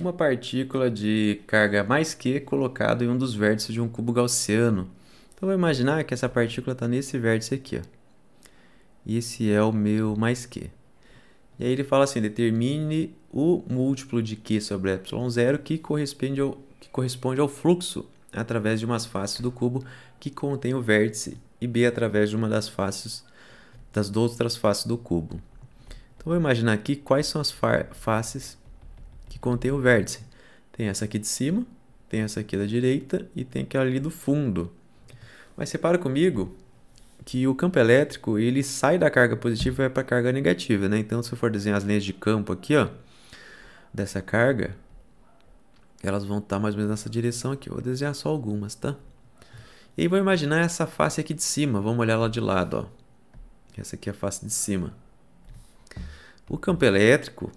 uma partícula de carga mais Q colocada em um dos vértices de um cubo gaussiano. Então, vou imaginar que essa partícula está nesse vértice aqui. Ó. E esse é o meu mais Q. E aí ele fala assim, determine o múltiplo de Q sobre ε0 que corresponde ao, que corresponde ao fluxo através de umas faces do cubo que contém o vértice e B através de uma das faces das outras faces do cubo. Então, vou imaginar aqui quais são as faces que contém o vértice. Tem essa aqui de cima, tem essa aqui da direita e tem aquela ali do fundo. Mas separa comigo que o campo elétrico ele sai da carga positiva e vai para a carga negativa, né? Então, se eu for desenhar as linhas de campo aqui, ó, dessa carga, elas vão estar tá mais ou menos nessa direção aqui. Eu vou desenhar só algumas, tá? E aí vou imaginar essa face aqui de cima. Vamos olhar ela de lado, ó. Essa aqui é a face de cima. O campo elétrico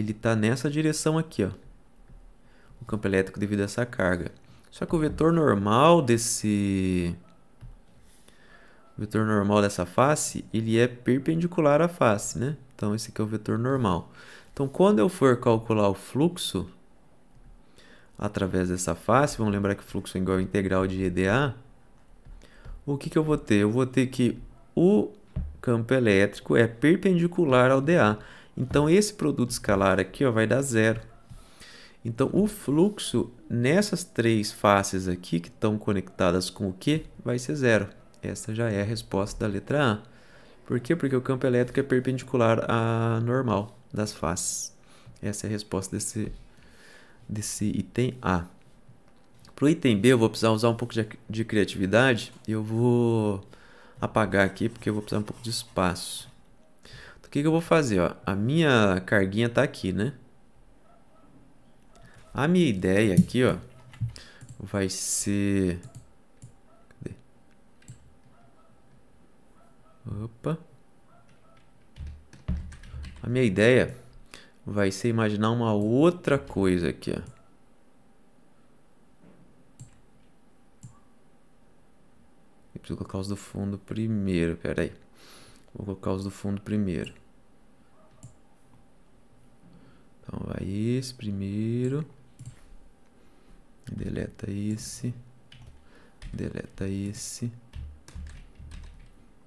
ele está nessa direção aqui, ó, o campo elétrico devido a essa carga. Só que o vetor normal desse o vetor normal dessa face, ele é perpendicular à face, né? Então esse aqui é o vetor normal. Então quando eu for calcular o fluxo através dessa face, vamos lembrar que o fluxo é igual ao integral de EDA, o que, que eu vou ter? Eu vou ter que o campo elétrico é perpendicular ao DA. Então esse produto escalar aqui ó, vai dar zero. Então o fluxo nessas três faces aqui que estão conectadas com o Q vai ser zero. Essa já é a resposta da letra A. Por quê? Porque o campo elétrico é perpendicular à normal das faces. Essa é a resposta desse, desse item A. Para o item B, eu vou precisar usar um pouco de, de criatividade. Eu vou apagar aqui, porque eu vou precisar um pouco de espaço. O que, que eu vou fazer? Ó? A minha carguinha está aqui, né? A minha ideia aqui, ó, vai ser... Cadê? Opa. A minha ideia vai ser imaginar uma outra coisa aqui, ó. Eu preciso colocar os do fundo primeiro, peraí. Vou colocar os do fundo primeiro. Coloca esse primeiro. Deleta esse. Deleta esse.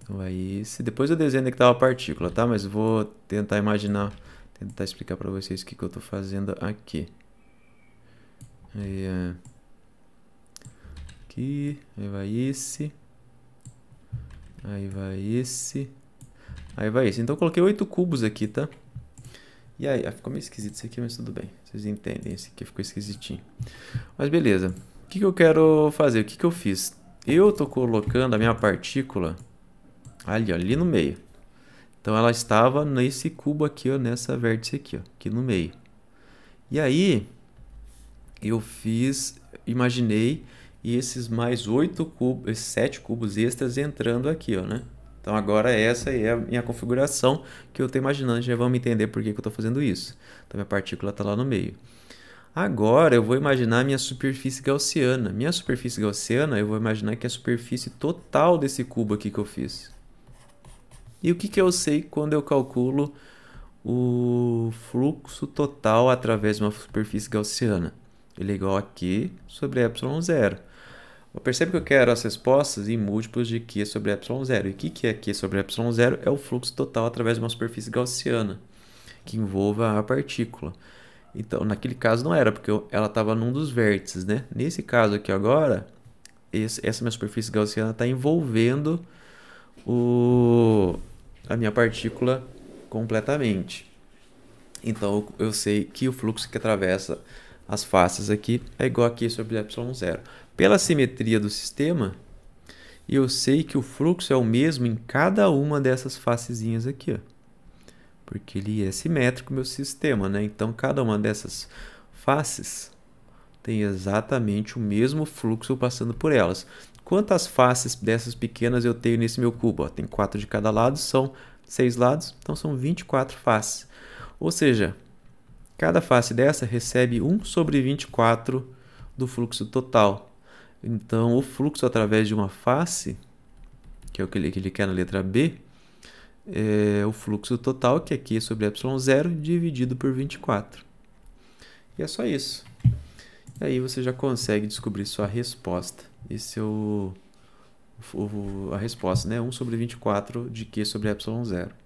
Então vai esse. Depois eu desenho que estava tá a partícula, tá? Mas vou tentar imaginar, tentar explicar para vocês o que, que eu estou fazendo aqui. Aí, é... Aqui, aí vai esse. Aí vai esse. Aí vai esse. Então eu coloquei oito cubos aqui, tá? E aí, ficou meio esquisito isso aqui, mas tudo bem. Vocês entendem, esse aqui ficou esquisitinho. Mas beleza. O que, que eu quero fazer? O que, que eu fiz? Eu tô colocando a minha partícula ali, ó, ali no meio. Então ela estava nesse cubo aqui, ó, nessa vértice aqui, ó, aqui no meio. E aí eu fiz, imaginei esses mais oito cubos, esses sete cubos extras entrando aqui, ó, né? Então agora essa é a minha configuração que eu estou imaginando, já vamos entender por que, que eu estou fazendo isso. Então minha partícula está lá no meio. Agora eu vou imaginar a minha superfície gaussiana. Minha superfície gaussiana, eu vou imaginar que é a superfície total desse cubo aqui que eu fiz. E o que, que eu sei quando eu calculo o fluxo total através de uma superfície gaussiana? Ele é igual aqui sobre ε0. Percebe que eu quero as respostas em múltiplos de Q sobre ε0. E o que é Q sobre ε0? É o fluxo total através de uma superfície gaussiana, que envolva a partícula. Então, naquele caso não era, porque ela estava num dos vértices, né? Nesse caso aqui agora, esse, essa minha superfície gaussiana está envolvendo o, a minha partícula completamente. Então, eu sei que o fluxo que atravessa as faces aqui, é igual aqui sobre y 0 Pela simetria do sistema, eu sei que o fluxo é o mesmo em cada uma dessas facezinhas aqui. Ó. Porque ele é simétrico, meu sistema, né? Então, cada uma dessas faces tem exatamente o mesmo fluxo passando por elas. Quantas faces dessas pequenas eu tenho nesse meu cubo? Ó, tem 4 de cada lado, são 6 lados, então são 24 faces. Ou seja, Cada face dessa recebe 1 sobre 24 do fluxo total. Então, o fluxo através de uma face, que é o que ele, que ele quer na letra B, é o fluxo total, que aqui é sobre ε0, dividido por 24. E é só isso. E aí você já consegue descobrir sua resposta. Esse é o, o a resposta, né? 1 sobre 24 de Q sobre ε0.